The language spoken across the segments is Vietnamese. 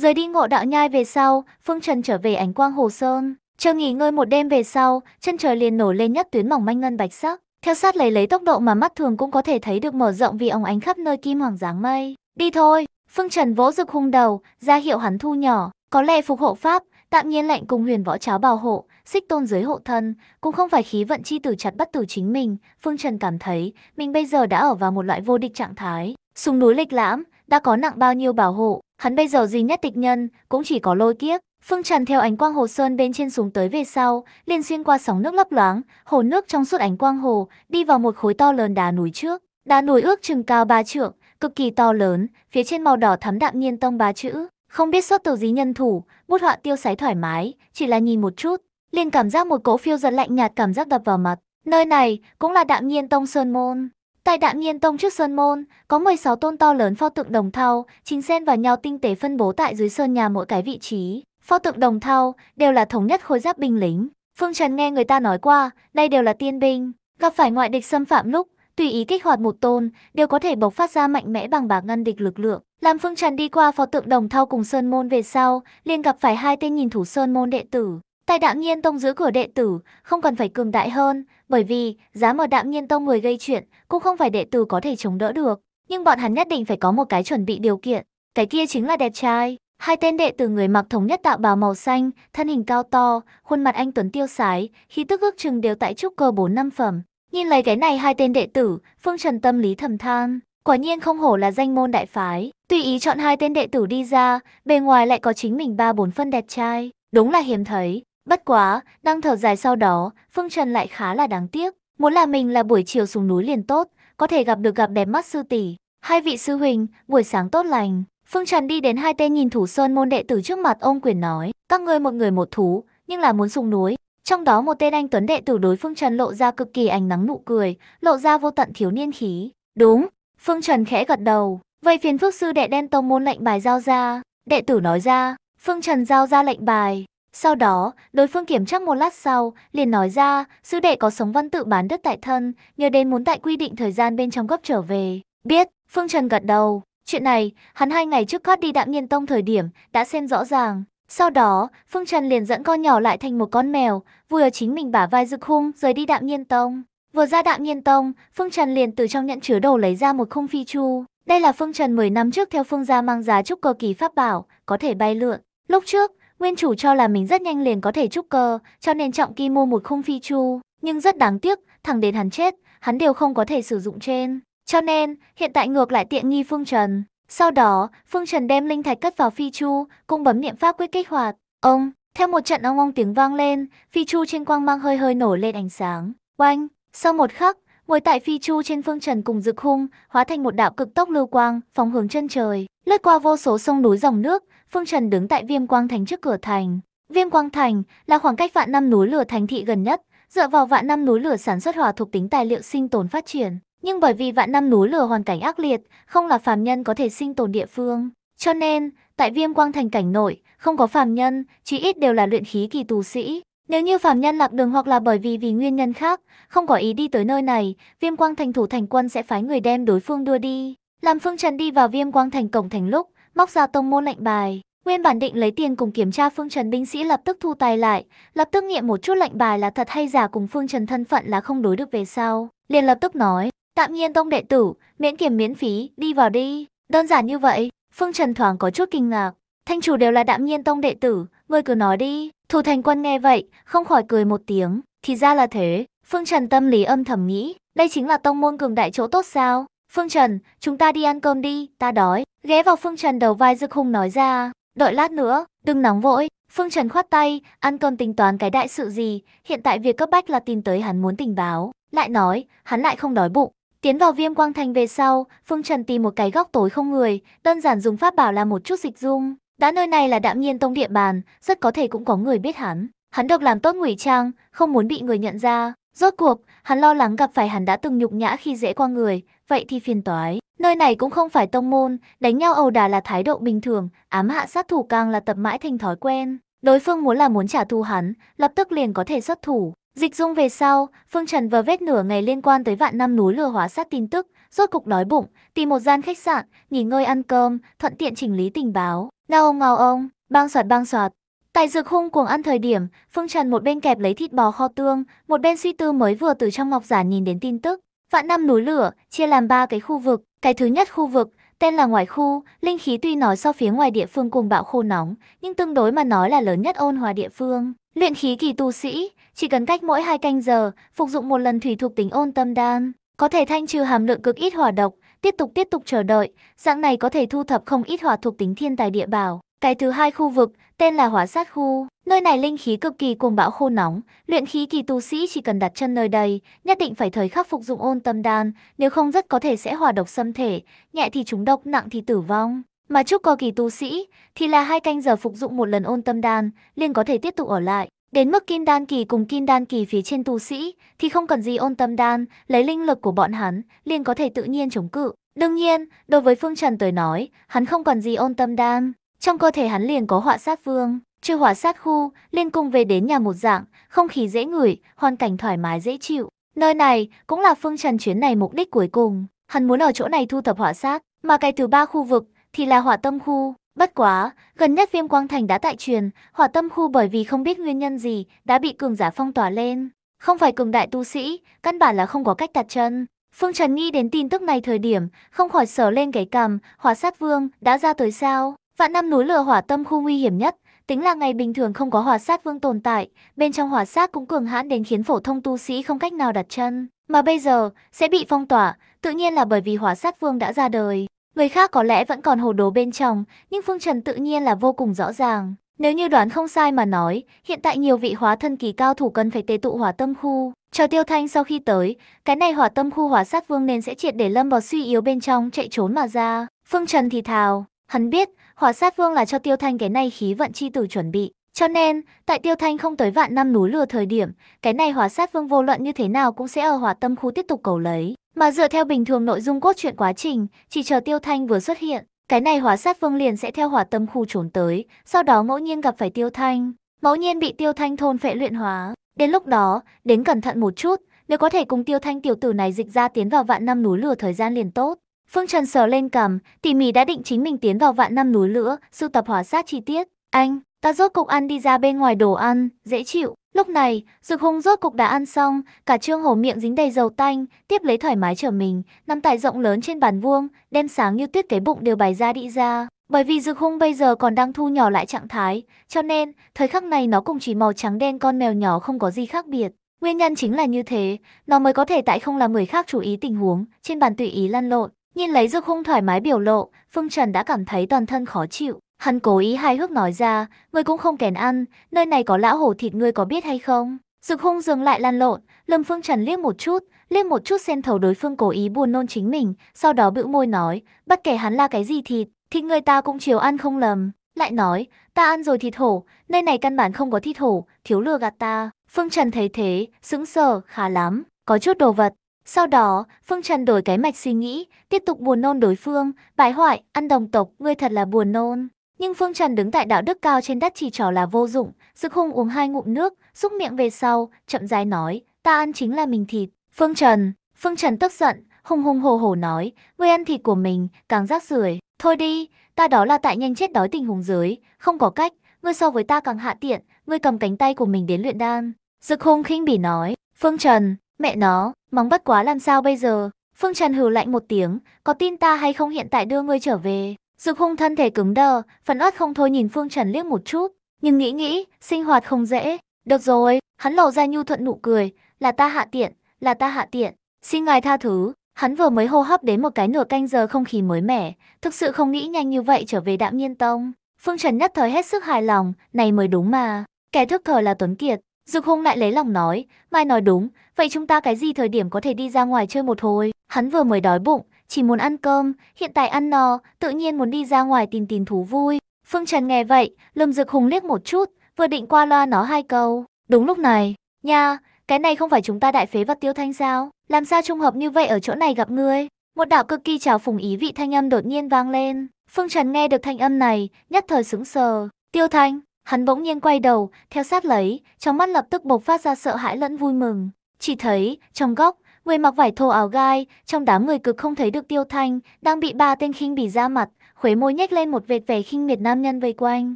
Rời đi ngộ đạo nhai về sau, Phương Trần trở về ánh quang hồ sơn. Chờ nghỉ ngơi một đêm về sau, chân trời liền nổi lên nhất tuyến mỏng manh ngân bạch sắc. Theo sát lấy lấy tốc độ mà mắt thường cũng có thể thấy được mở rộng vì ống ánh khắp nơi kim hoàng dáng mây. Đi thôi, Phương Trần vỗ rực hung đầu, ra hiệu hắn thu nhỏ, có lẽ phục hộ pháp, tạm nhiên lệnh cùng huyền võ cháo bảo hộ, xích tôn dưới hộ thân, cũng không phải khí vận chi tử chặt bắt tử chính mình. Phương Trần cảm thấy mình bây giờ đã ở vào một loại vô địch trạng thái. Sùng núi lịch lãm, đã có nặng bao nhiêu bảo hộ, Hắn bây giờ duy nhất địch nhân, cũng chỉ có lôi kiếp. Phương Trần theo ánh quang hồ sơn bên trên xuống tới về sau, liền xuyên qua sóng nước lấp loáng, hồ nước trong suốt ánh quang hồ, đi vào một khối to lớn đá núi trước. Đá núi ước chừng cao ba trượng, cực kỳ to lớn, phía trên màu đỏ thắm đạm nhiên tông bá chữ. Không biết xuất từ dí nhân thủ, bút họa tiêu sái thoải mái, chỉ là nhìn một chút, liền cảm giác một cỗ phiêu giật lạnh nhạt cảm giác đập vào mặt. Nơi này cũng là đạm nhiên tông sơn môn. Tại Đạm Nhiên Tông trước Sơn Môn, có 16 tôn to lớn pho tượng đồng thau, chính xen vào nhau tinh tế phân bố tại dưới sơn nhà mỗi cái vị trí. Pho tượng đồng thau đều là thống nhất khối giáp binh lính. Phương Trần nghe người ta nói qua, đây đều là tiên binh, gặp phải ngoại địch xâm phạm lúc, tùy ý kích hoạt một tôn, đều có thể bộc phát ra mạnh mẽ bằng bạc ngăn địch lực lượng. Làm Phương Trần đi qua pho tượng đồng thau cùng Sơn Môn về sau, liền gặp phải hai tên nhìn thủ Sơn Môn đệ tử. Tại Đạm Nhiên Tông dưới cửa đệ tử, không cần phải cường đại hơn, bởi vì dám mở Đạm Nhiên Tông người gây chuyện cũng không phải đệ tử có thể chống đỡ được. Nhưng bọn hắn nhất định phải có một cái chuẩn bị điều kiện. Cái kia chính là đẹp trai. Hai tên đệ tử người mặc thống nhất tạo bào màu xanh, thân hình cao to, khuôn mặt anh tuấn tiêu sái, khí tức ước chừng đều tại trúc cơ 4 năm phẩm. Nhìn lấy cái này hai tên đệ tử, Phương Trần tâm lý thầm than. Quả nhiên không hổ là danh môn đại phái, tùy ý chọn hai tên đệ tử đi ra, bề ngoài lại có chính mình ba bốn phân đẹp trai. Đúng là hiếm thấy, Bất quá, đang thở dài sau đó, Phương Trần lại khá là đáng tiếc. Muốn là mình là buổi chiều xuống núi liền tốt, có thể gặp được gặp đẹp mắt sư tỷ. Hai vị sư huynh, buổi sáng tốt lành. Phương Trần đi đến hai tên nhìn thủ sơn môn đệ tử trước mặt ông quyền nói, các ngươi một người một thú, nhưng là muốn xuống núi. Trong đó một tên anh tuấn đệ tử đối Phương Trần lộ ra cực kỳ ánh nắng nụ cười, lộ ra vô tận thiếu niên khí. Đúng, Phương Trần khẽ gật đầu, vậy phiền phước sư đệ đen tông môn lệnh bài giao ra. Đệ tử nói ra, Phương Trần giao ra lệnh bài, sau đó, đối phương kiểm tra một lát sau, liền nói ra, sư đệ có sống văn tự bán đất tại thân, nhờ đến muốn tại quy định thời gian bên trong gấp trở về. Biết, Phương Trần gật đầu. Chuyện này, hắn hai ngày trước thoát đi đạm nhiên tông thời điểm, đã xem rõ ràng. Sau đó, Phương Trần liền dẫn con nhỏ lại thành một con mèo, vui ở chính mình bả vai dự khung rời đi đạm nhiên tông. Vừa ra đạm nhiên tông, Phương Trần liền từ trong nhẫn chứa đồ lấy ra một khung phi chu. Đây là Phương Trần 10 năm trước theo Phương gia mang giá trúc cơ kỳ pháp bảo, có thể bay lượn. Lúc trước, Nguyên chủ cho là mình rất nhanh liền có thể trúc cơ, cho nên trọng kỳ mua một khung phi chu. Nhưng rất đáng tiếc, thẳng đến hắn chết, hắn đều không có thể sử dụng trên. Cho nên, hiện tại ngược lại tiện nghi Phương Trần. Sau đó, Phương Trần đem linh thạch cất vào phi chu, cung bấm niệm pháp quyết kích hoạt. Ông, theo một trận ong ong tiếng vang lên, phi chu trên quang mang hơi hơi nổi lên ánh sáng. Oanh, sau một khắc, ngồi tại phi chu trên phương trần cùng dực hung, hóa thành một đạo cực tốc lưu quang, phóng hướng chân trời, lướt qua vô số sông núi dòng nước, phương trần đứng tại viêm quang thành trước cửa thành. Viêm quang thành là khoảng cách vạn năm núi lửa thành thị gần nhất, dựa vào vạn năm núi lửa sản xuất hòa thuộc tính tài liệu sinh tồn phát triển. Nhưng bởi vì vạn năm núi lửa hoàn cảnh ác liệt, không là phàm nhân có thể sinh tồn địa phương. Cho nên, tại viêm quang thành cảnh nội, không có phàm nhân, chỉ ít đều là luyện khí kỳ tù sĩ. Nếu như phạm nhân lạc đường hoặc là bởi vì vì nguyên nhân khác, không có ý đi tới nơi này, viêm quang thành thủ thành quân sẽ phái người đem đối phương đưa đi. Làm Phương Trần đi vào viêm quang thành cổng thành lúc, móc ra tông môn lệnh bài. Nguyên bản định lấy tiền cùng kiểm tra Phương Trần binh sĩ lập tức thu tài lại, lập tức nghiệm một chút lệnh bài là thật hay giả cùng Phương Trần thân phận là không đối được về sau. Liền lập tức nói, tạm nhiên tông đệ tử, miễn kiểm miễn phí, đi vào đi. Đơn giản như vậy, Phương Trần thoáng có chút kinh ngạc. Thanh chủ đều là đạm nhiên tông đệ tử, ngươi cứ nói đi. Thủ thành quân nghe vậy, không khỏi cười một tiếng. Thì ra là thế, Phương Trần tâm lý âm thầm nghĩ, đây chính là tông môn cường đại chỗ tốt sao. Phương Trần, chúng ta đi ăn cơm đi, ta đói. Ghé vào Phương Trần đầu vai Dực Hùng nói ra, đợi lát nữa, đừng nóng vội. Phương Trần khoát tay, ăn cơm tính toán cái đại sự gì, hiện tại việc cấp bách là tìm tới hắn muốn tình báo. Lại nói, hắn lại không đói bụng. Tiến vào viêm quang thành về sau, Phương Trần tìm một cái góc tối không người, đơn giản dùng pháp bảo là một chút dịch dung, đã nơi này là đạm nhiên tông địa bàn, rất có thể cũng có người biết hắn. Hắn độc làm tốt ngụy trang, không muốn bị người nhận ra. Rốt cuộc, hắn lo lắng gặp phải hắn đã từng nhục nhã khi dễ qua người, vậy thì phiền toái. Nơi này cũng không phải tông môn, đánh nhau ầu đà là thái độ bình thường, ám hạ sát thủ càng là tập mãi thành thói quen. Đối phương muốn là muốn trả thù hắn, lập tức liền có thể xuất thủ. Dịch dung về sau, Phương Trần vờ vết nửa ngày liên quan tới vạn năm núi lừa hóa sát tin tức, rốt cục đói bụng, tìm một gian khách sạn, nghỉ ngơi ăn cơm, thuận tiện chỉnh lý tình báo. Ngao ngao ông, bang soạt bang soạt. Tại dược hung cuồng ăn thời điểm, Phương Trần một bên kẹp lấy thịt bò kho tương, một bên suy tư mới vừa từ trong ngọc giả nhìn đến tin tức. Vạn năm núi lửa, chia làm ba cái khu vực, cái thứ nhất khu vực, tên là ngoài khu, linh khí tuy nói so phía ngoài địa phương cùng bạo khô nóng, nhưng tương đối mà nói là lớn nhất ôn hòa địa phương. Luyện khí kỳ tu sĩ, chỉ cần cách mỗi hai canh giờ, phục dụng một lần thủy thuộc tính ôn tâm đan, có thể thanh trừ hàm lượng cực ít hỏa độc, tiếp tục tiếp tục chờ đợi, dạng này có thể thu thập không ít hỏa thuộc tính thiên tài địa bảo. Cái thứ hai khu vực, tên là hỏa sát khu, nơi này linh khí cực kỳ cuồng bão khô nóng, luyện khí kỳ tu sĩ chỉ cần đặt chân nơi đây, nhất định phải thời khắc phục dụng ôn tâm đan, nếu không rất có thể sẽ hỏa độc xâm thể, nhẹ thì trúng độc, nặng thì tử vong. Mà chúc co kỳ tu sĩ thì là hai canh giờ phục dụng một lần ôn tâm đan, liền có thể tiếp tục ở lại. Đến mức kim đan kỳ cùng kim đan kỳ phía trên tu sĩ thì không cần gì ôn tâm đan, lấy linh lực của bọn hắn liền có thể tự nhiên chống cự. Đương nhiên, đối với Phương Trần tới nói, hắn không cần gì ôn tâm đan, trong cơ thể hắn liền có họa sát vương, trừ họa sát khu, liên cùng về đến nhà một dạng, không khí dễ ngửi, hoàn cảnh thoải mái dễ chịu. Nơi này cũng là Phương Trần chuyến này mục đích cuối cùng, hắn muốn ở chỗ này thu thập họa sát, mà cái thứ ba khu vực thì là họa tâm khu. Bất quá, gần nhất Viêm Quang Thành đã tại truyền, hỏa tâm khu bởi vì không biết nguyên nhân gì đã bị cường giả phong tỏa lên. Không phải cường đại tu sĩ, căn bản là không có cách đặt chân. Phương Trần nghĩ đến tin tức này thời điểm, không khỏi sở lên cái cằm, hỏa sát vương đã ra tới sao. Vạn năm núi lửa hỏa tâm khu nguy hiểm nhất, tính là ngày bình thường không có hỏa sát vương tồn tại, bên trong hỏa sát cũng cường hãn đến khiến phổ thông tu sĩ không cách nào đặt chân. Mà bây giờ, sẽ bị phong tỏa, tự nhiên là bởi vì hỏa sát vương đã ra đời. Người khác có lẽ vẫn còn hồ đồ bên trong, nhưng Phương Trần tự nhiên là vô cùng rõ ràng. Nếu như đoán không sai mà nói, hiện tại nhiều vị hóa thân kỳ cao thủ cần phải tế tụ hỏa tâm khu. Cho Tiêu Thanh sau khi tới, cái này hỏa tâm khu hỏa sát vương nên sẽ triệt để lâm vào suy yếu bên trong chạy trốn mà ra. Phương Trần thì thào, hắn biết, hỏa sát vương là cho Tiêu Thanh cái này khí vận chi tử chuẩn bị. Cho nên, tại Tiêu Thanh không tới vạn năm núi lừa thời điểm, cái này hỏa sát vương vô luận như thế nào cũng sẽ ở hỏa tâm khu tiếp tục cầu lấy. Mà dựa theo bình thường nội dung cốt truyện quá trình, chỉ chờ Tiêu Thanh vừa xuất hiện, cái này hỏa sát vương liền sẽ theo hỏa tâm khu trốn tới, sau đó ngẫu nhiên gặp phải Tiêu Thanh, ngẫu nhiên bị Tiêu Thanh thôn phệ luyện hóa. Đến lúc đó, đến cẩn thận một chút, nếu có thể cùng Tiêu Thanh tiểu tử này dịch ra tiến vào vạn năm núi lửa thời gian liền tốt. Phương Trần sờ lên cầm tỉ mỉ đã định chính mình tiến vào vạn năm núi lửa, sưu tập hỏa sát chi tiết. Anh, ta rốt cục ăn đi ra bên ngoài đồ ăn, dễ chịu. Lúc này, dược Hung rốt cục đã ăn xong, cả trương hổ miệng dính đầy dầu tanh, tiếp lấy thoải mái trở mình, nằm tại rộng lớn trên bàn vuông, đem sáng như tuyết cái bụng đều bày ra đi ra. Bởi vì dược Hung bây giờ còn đang thu nhỏ lại trạng thái, cho nên, thời khắc này nó cũng chỉ màu trắng đen con mèo nhỏ không có gì khác biệt. Nguyên nhân chính là như thế, nó mới có thể tại không làm người khác chú ý tình huống, trên bàn tùy ý lăn lộn. Nhìn lấy dược Hung thoải mái biểu lộ, Phương Trần đã cảm thấy toàn thân khó chịu. Hắn cố ý hài hước nói ra, ngươi cũng không kèn ăn, nơi này có lão hổ thịt ngươi có biết hay không? Dực hung dừng lại lan lộn, Lâm Phương Trần liếc một chút, liếc một chút xem thấu đối phương cố ý buồn nôn chính mình, sau đó bĩu môi nói, bất kể hắn là cái gì thịt, thịt người ta cũng chiều ăn không lầm. Lại nói, ta ăn rồi thịt hổ, nơi này căn bản không có thịt hổ, thiếu lừa gạt ta. Phương Trần thấy thế, sững sờ, khá lắm, có chút đồ vật. Sau đó, Phương Trần đổi cái mạch suy nghĩ, tiếp tục buồn nôn đối phương, bái hoại, ăn đồng tộc, ngươi thật là buồn nôn. Nhưng Phương Trần đứng tại đạo đức cao trên đất chỉ trò là vô dụng, Dực hung uống hai ngụm nước, xúc miệng về sau, chậm rãi nói, ta ăn chính là mình thịt. Phương Trần, Phương Trần tức giận, hung hung hồ hồ nói, ngươi ăn thịt của mình, càng rác rưởi. Thôi đi, ta đó là tại nhanh chết đói tình hùng dưới, không có cách, ngươi so với ta càng hạ tiện, ngươi cầm cánh tay của mình đến luyện đan. Dực hung khinh bỉ nói, Phương Trần, mẹ nó, móng bất quá làm sao bây giờ? Phương Trần hừ lạnh một tiếng, có tin ta hay không hiện tại đưa ngươi trở về? Dược hung thân thể cứng đờ, phần ớt không thôi nhìn Phương Trần liếc một chút, nhưng nghĩ nghĩ, sinh hoạt không dễ. Được rồi, hắn lộ ra nhu thuận nụ cười, là ta hạ tiện, là ta hạ tiện, xin ngài tha thứ. Hắn vừa mới hô hấp đến một cái nửa canh giờ không khí mới mẻ, thực sự không nghĩ nhanh như vậy trở về đạm nhiên tông. Phương Trần nhất thời hết sức hài lòng, này mới đúng mà. Kẻ thức thời là Tuấn Kiệt, Dược hung lại lấy lòng nói, mai nói đúng, vậy chúng ta cái gì thời điểm có thể đi ra ngoài chơi một hồi. Hắn vừa mới đói bụng, chỉ muốn ăn cơm, hiện tại ăn no, tự nhiên muốn đi ra ngoài tìm tìm thú vui. Phương Trần nghe vậy, lầm dực hùng liếc một chút, vừa định qua loa nó hai câu. Đúng lúc này, nha, cái này không phải chúng ta đại phế vật tiêu thanh sao? Làm sao trung hợp như vậy ở chỗ này gặp ngươi? Một đạo cực kỳ chào phùng ý vị thanh âm đột nhiên vang lên. Phương Trần nghe được thanh âm này, nhất thời sững sờ. Tiêu thanh, hắn bỗng nhiên quay đầu, theo sát lấy, trong mắt lập tức bộc phát ra sợ hãi lẫn vui mừng. Chỉ thấy, trong góc, Người mặc vải thô áo gai, trong đám người cực không thấy được tiêu thanh, đang bị ba tên khinh bỉ ra mặt, khuế môi nhếch lên một vệt vẻ khinh miệt nam nhân vây quanh.